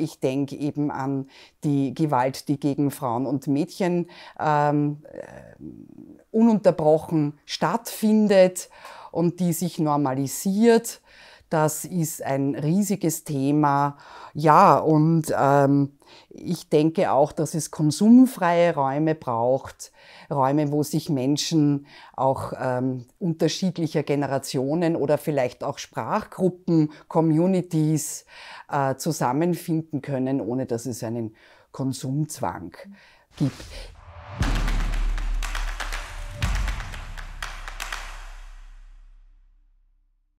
Ich denke eben an die Gewalt, die gegen Frauen und Mädchen ähm, äh, ununterbrochen stattfindet und die sich normalisiert das ist ein riesiges Thema. Ja, und ähm, ich denke auch, dass es konsumfreie Räume braucht, Räume, wo sich Menschen auch ähm, unterschiedlicher Generationen oder vielleicht auch Sprachgruppen, Communities äh, zusammenfinden können, ohne dass es einen Konsumzwang gibt.